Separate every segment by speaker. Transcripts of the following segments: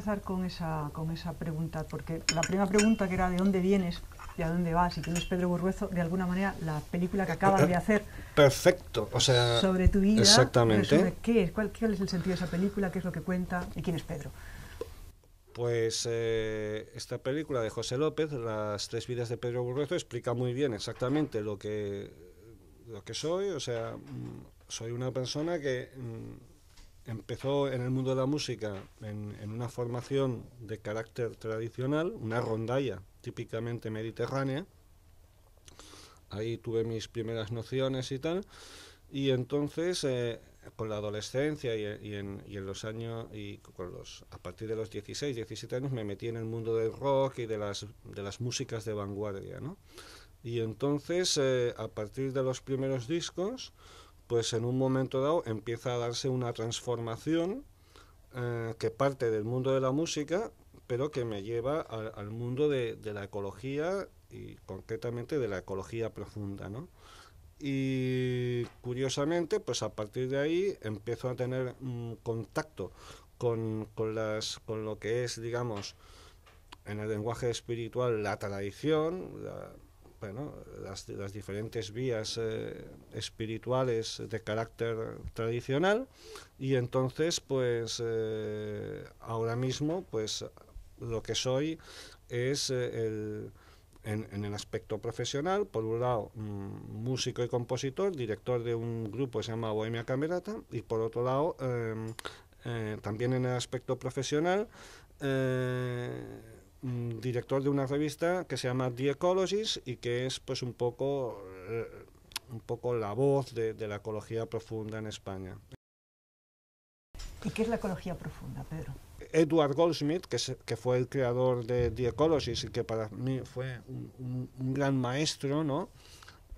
Speaker 1: empezar con esa, con esa pregunta, porque la primera pregunta que era de dónde vienes y a dónde vas, y quién es Pedro Burruezo, de alguna manera la película que acabas de hacer.
Speaker 2: Perfecto, o sea. Sobre tu vida. Exactamente.
Speaker 1: ¿Qué es? ¿Cuál, es el sentido de esa película? ¿Qué es lo que cuenta? ¿Y quién es Pedro?
Speaker 2: Pues eh, esta película de José López, Las tres vidas de Pedro Burruezo, explica muy bien exactamente lo que, lo que soy. O sea, mm, soy una persona que mm, empezó en el mundo de la música en, una formación de carácter tradicional, una rondalla típicamente mediterránea. Ahí tuve mis primeras nociones y tal. Y entonces, eh, con la adolescencia y, en, los años, y con los, a partir de los 16, 17 años, me metí en el mundo del rock y de las, de las músicas de vanguardia, Y entonces, eh, a partir de los primeros discos, pues en un momento dado empieza a darse una transformación eh, que parte del mundo de la música, pero que me lleva al mundo de, la ecología y concretamente de la ecología profunda, Y curiosamente, pues a partir de ahí empiezo a tener mm, contacto con, con, las, con lo que es, digamos, en el lenguaje espiritual, la tradición, la, bueno, las, las diferentes vías eh, espirituales de carácter tradicional y entonces pues eh, ahora mismo pues lo que soy es eh, en, en, el aspecto profesional, por un lado mm, músico y compositor, director de un grupo que se llama Bohemia Camerata y por otro lado em, también en el aspecto profesional Mm, director de una revista que se llama The Ecologist y que es pues un poco, eh, un poco la voz de, la ecología profunda en España. ¿Y qué es la ecología profunda, Pedro? Edward Goldsmith, que, fue el creador de The Ecologist y que para mí fue un, gran maestro, ¿no?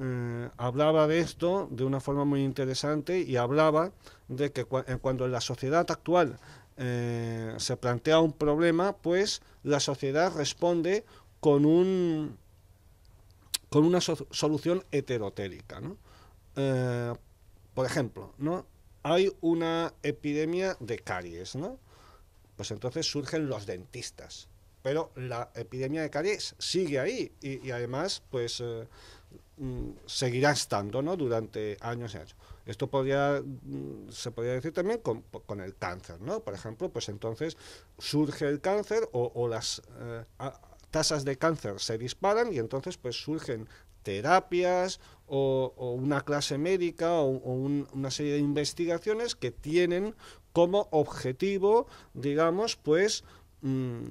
Speaker 2: Eh, hablaba de esto de una forma muy interesante y hablaba de que eh, cuando la sociedad actual eh, se plantea un problema, pues la sociedad responde con, un, con una solución heterotérica. Eh, por ejemplo, ¿no? hay una epidemia de caries, pues entonces surgen los dentistas. Pero la epidemia de caries sigue ahí y, además, pues... Eh, Mm, seguirá estando ¿no? durante años y años. Esto podría, mm, se podría decir también con, el cáncer, ¿no? Por ejemplo, pues entonces surge el cáncer o, las eh, tasas de cáncer se disparan y entonces pues surgen terapias o, una clase médica o, una serie de investigaciones que tienen como objetivo, digamos, pues... Mm,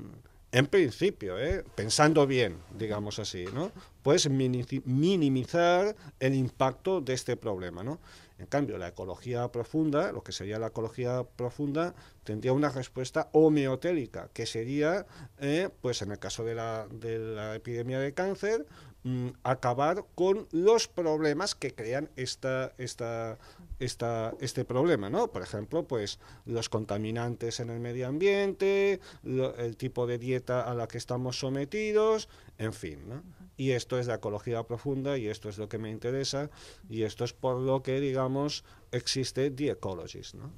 Speaker 2: en principio, ¿eh? pensando bien, digamos así, ¿no? puedes minimizar el impacto de este problema. ¿no? En cambio, la ecología profunda, lo que sería la ecología profunda, tendría una respuesta homeotélica, que sería, eh, pues en el caso de la, de la epidemia de cáncer, Mm, acabar con los problemas que crean esta, esta, esta, este problema, ¿no? Por ejemplo, pues los contaminantes en el medio ambiente, el tipo de dieta a la que estamos sometidos, en fin, Y esto es la ecología profunda y esto es lo que me interesa y esto es por lo que, digamos, existe The Ecologist,
Speaker 1: ¿no?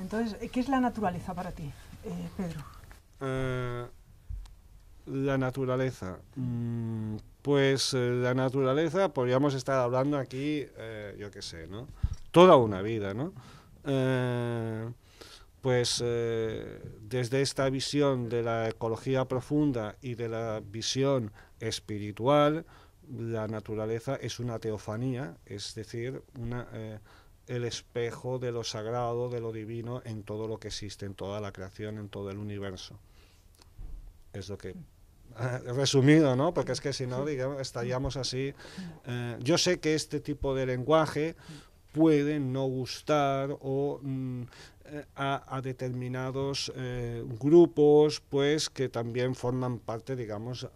Speaker 1: Entonces, ¿qué es la naturaleza para ti, eh, Pedro?
Speaker 2: Eh, la naturaleza. Mm. pues eh, la naturaleza, podríamos estar hablando aquí, eh, yo qué sé, ¿no? Toda una vida, ¿no? Eh, pues desde esta visión de la ecología profunda y de la visión espiritual, la naturaleza es una teofanía, es decir, una, el espejo de lo sagrado, de lo divino en todo lo que existe, en toda la creación, en todo el universo es lo que resumido, ¿no? Porque es que si no, digamos, estaríamos así. Eh, yo sé que este tipo de lenguaje puede no gustar o mm, eh, a, determinados eh, grupos, pues que también forman parte, digamos,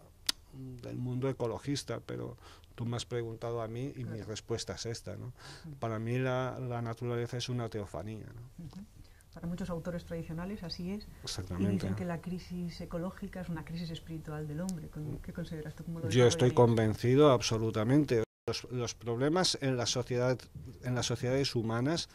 Speaker 2: del mundo ecologista, pero tú me has preguntado a mí y mi respuesta es esta, ¿no? Para mí la, naturaleza es una teofanía,
Speaker 1: para muchos autores tradicionales así es. Exactamente. Y dicen que la crisis ecológica es una crisis espiritual del hombre. ¿Qué consideras tú como Yo estoy
Speaker 2: convencido absolutamente. Los, problemas en la sociedad, en las sociedades humanas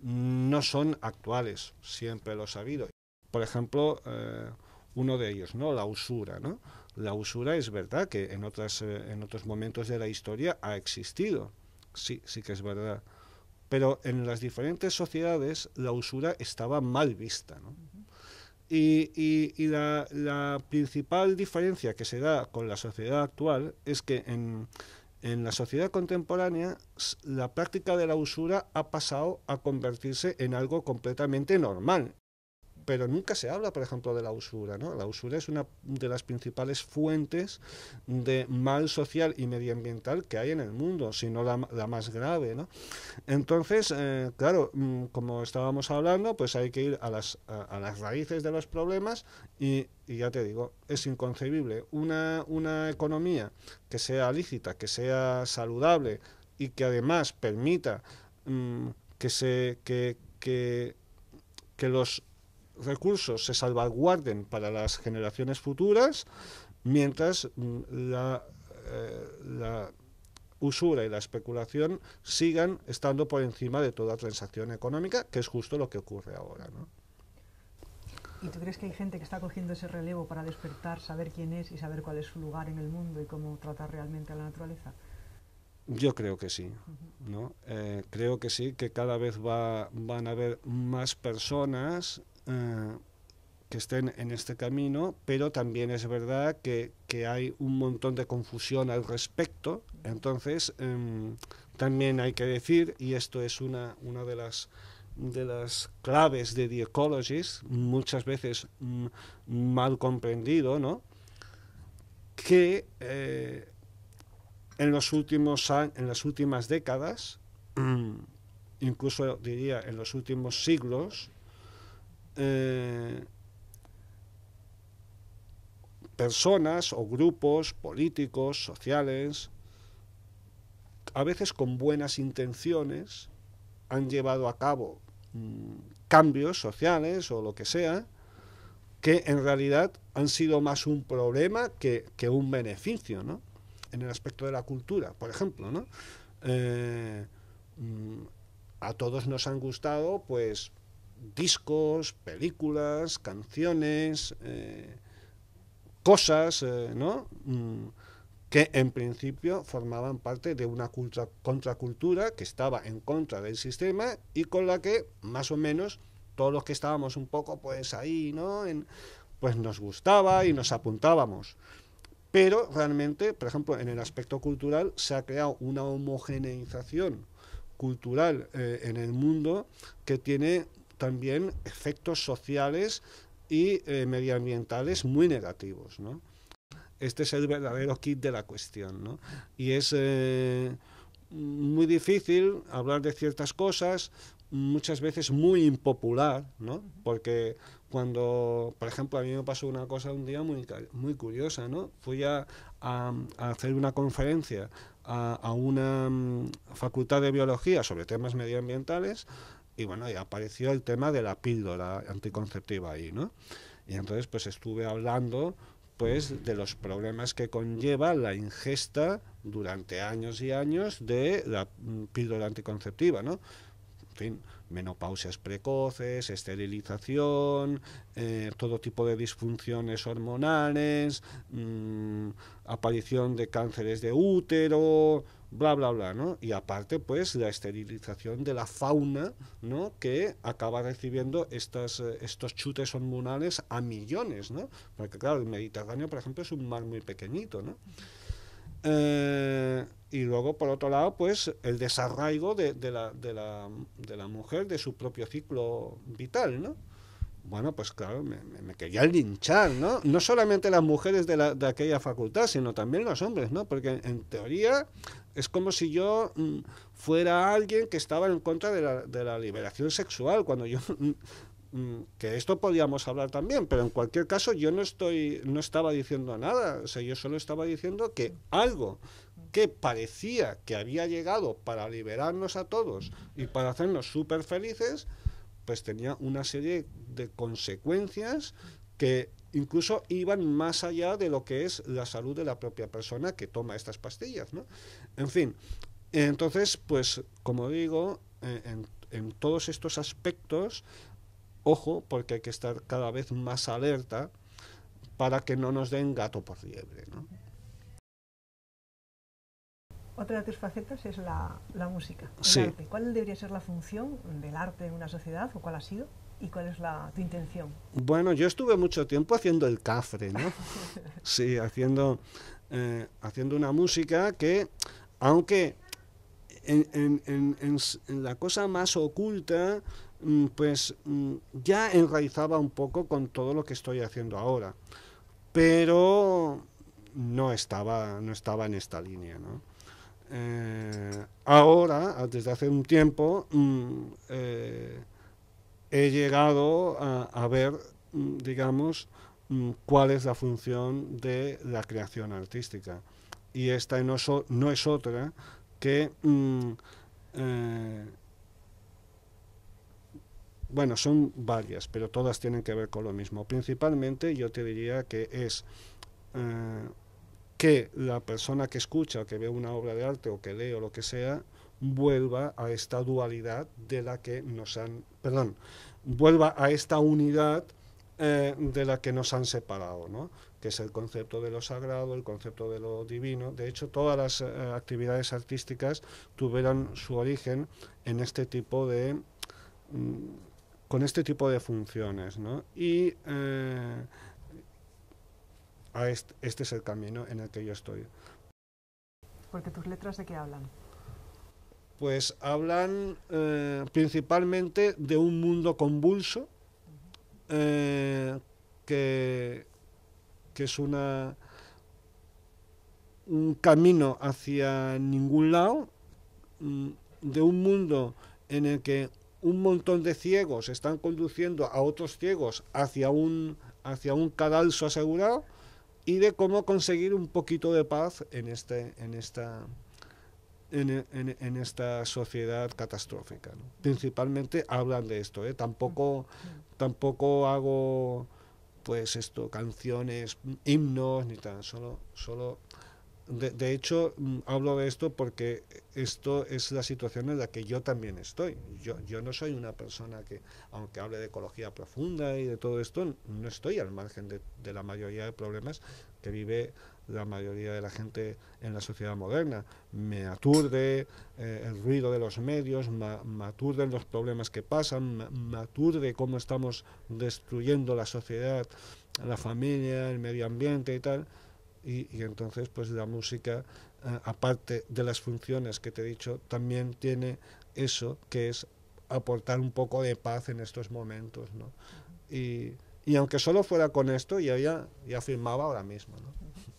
Speaker 2: no son actuales, siempre los ha habido. Por ejemplo, eh, uno de ellos, ¿no? La usura, ¿no? La usura es verdad que en otras eh, en otros momentos de la historia ha existido. Sí, sí que es verdad pero en las diferentes sociedades la usura estaba mal vista. Y, la, principal diferencia que se da con la sociedad actual es que en la sociedad contemporánea la práctica de la usura ha pasado a convertirse en algo completamente normal pero nunca se habla, por ejemplo, de la usura. ¿no? La usura es una de las principales fuentes de mal social y medioambiental que hay en el mundo, si no la, más grave. ¿no? Entonces, eh, claro, mm, como estábamos hablando, pues hay que ir a las, raíces de los problemas y, ya te digo, es inconcebible una, una economía que sea lícita, que sea saludable y que además permita mm, que, se, que, que los recursos se salvaguarden para las generaciones futuras, mientras mm, la, eh, la usura y la especulación sigan estando por encima de toda transacción económica, que es justo lo que ocurre ahora.
Speaker 1: ¿Y tú crees que hay gente que está cogiendo ese relevo para despertar, saber quién es y saber cuál es su lugar en el mundo y cómo tratar realmente a la naturaleza?
Speaker 2: Yo creo que sí, ¿no? Eh, creo que sí, que cada vez va, van a haber más personas eh, que estén en este camino, pero también es verdad que, hay un montón de confusión al respecto. Entonces, em, también hay que decir, y esto es una, una de las de las claves de The Ecologist, muchas veces mm, mal comprendido, ¿no? que eh, en, los últimos, en las últimas décadas, incluso diría en los últimos siglos, eh, personas o grupos políticos, sociales, a veces con buenas intenciones, han llevado a cabo mm, cambios sociales o lo que sea, que en realidad han sido más un problema que, un beneficio, ¿no? En el aspecto de la cultura, por ejemplo, ¿no? Eh, mm, a todos nos han gustado, pues, discos, películas, canciones, eh, cosas, eh, mm, que en principio formaban parte de una contracultura que estaba en contra del sistema y con la que más o menos todos los que estábamos un poco pues ahí, ¿no? pues nos gustaba y nos apuntábamos. Pero realmente, por ejemplo, en el aspecto cultural se ha creado una homogeneización cultural eh, en el mundo que tiene también efectos sociales y eh, medioambientales muy negativos. ¿no? Este es el verdadero kit de la cuestión. ¿no? Y es eh, muy difícil hablar de ciertas cosas, muchas veces muy impopular, porque cuando, por ejemplo, a mí me pasó una cosa un día muy, muy curiosa. ¿no? Fui a, hacer una conferencia a, una mm, facultad de biología sobre temas medioambientales y bueno, y apareció el tema de la píldora anticonceptiva ahí, ¿no? Y entonces pues estuve hablando pues de los problemas que conlleva la ingesta durante años y años de la mm, píldora anticonceptiva, ¿no? En fin, menopausias precoces, esterilización, eh, todo tipo de disfunciones hormonales, mm, aparición de cánceres de útero, bla, bla, bla, ¿no? Y aparte, pues, la esterilización de la fauna, ¿no? Que acaba recibiendo estas, eh, estos chutes hormonales a millones, ¿no? Porque, claro, el Mediterráneo, por ejemplo, es un mar muy pequeñito, ¿no? Eh, y luego, por otro lado, pues el desarraigo de, la, de, la, de, la, mujer, de su propio ciclo vital, ¿no? Bueno, pues claro, me, quería linchar, ¿no? No solamente las mujeres de, aquella facultad, sino también los hombres, ¿no? Porque en teoría es como si yo mm, fuera alguien que estaba en contra de la, de la liberación sexual, cuando yo mm, mm, que esto podíamos hablar también, pero en cualquier caso yo no estoy no estaba diciendo nada, o sea, yo solo estaba diciendo que algo que parecía que había llegado para liberarnos a todos y para hacernos súper felices, pues tenía una serie de consecuencias que incluso iban más allá de lo que es la salud de la propia persona que toma estas pastillas, ¿no? En fin, entonces, pues, como digo, eh, en, todos estos aspectos, ojo, porque hay que estar cada vez más alerta para que no nos den gato por liebre,
Speaker 1: Otra de tus facetas es la, música, sí. ¿Cuál debería ser la función del arte en una sociedad o cuál ha sido? y cuál es la, tu intención?
Speaker 2: Bueno, yo estuve mucho tiempo haciendo el cafre, ¿no? sí, haciendo, eh, haciendo una música que, aunque en, la cosa más oculta, mm, pues mm, ya enraizaba un poco con todo lo que estoy haciendo ahora. Pero no estaba, no estaba en esta línea, ¿no? Eh, ahora, desde hace un tiempo, mm, eh, he llegado a, ver, mm, digamos, mm, cuál es la función de la creación artística. Y esta no, es otra que, mm, eh, bueno, son varias, pero todas tienen que ver con lo mismo. Principalmente yo te diría que es eh, que la persona que escucha, que ve una obra de arte o que lee o lo que sea, vuelva a esta dualidad de la que nos han, perdón, vuelva a esta unidad eh, de la que nos han separado, ¿no? que es el concepto de lo sagrado, el concepto de lo divino. De hecho, todas las eh, actividades artísticas tuvieron su origen en este tipo de... Mm, con este tipo de funciones, ¿no? Y eh, a este, este es el camino en el que yo estoy.
Speaker 1: Porque tus letras de qué hablan?
Speaker 2: pues hablan eh, principalmente de un mundo convulso, eh, que, que, es una un camino hacia ningún lado, mm, de un mundo en el que un montón de ciegos están conduciendo a otros ciegos hacia un, hacia un cadalso asegurado y de cómo conseguir un poquito de paz en, este, en esta en, esta sociedad catastrófica. Principalmente hablan de esto, ¿eh? tampoco, tampoco hago pues esto, canciones, himnos, ni tan, solo, solo de, hecho, mm, hablo de esto porque esto es la situación en la que yo también estoy. Yo, no soy una persona que, aunque hable de ecología profunda y de todo esto, no estoy al margen de, la mayoría de problemas que vive la mayoría de la gente en la sociedad moderna. Me aturde eh, el ruido de los medios, me aturden los problemas que pasan, me aturde cómo estamos destruyendo la sociedad, la familia, el medio ambiente y tal y, entonces pues la música, eh, aparte de las funciones que te he dicho, también tiene eso que es aportar un poco de paz en estos momentos, ¿no? Y, aunque solo fuera con esto,
Speaker 1: ya, ya, ya firmaba ahora mismo, ¿no?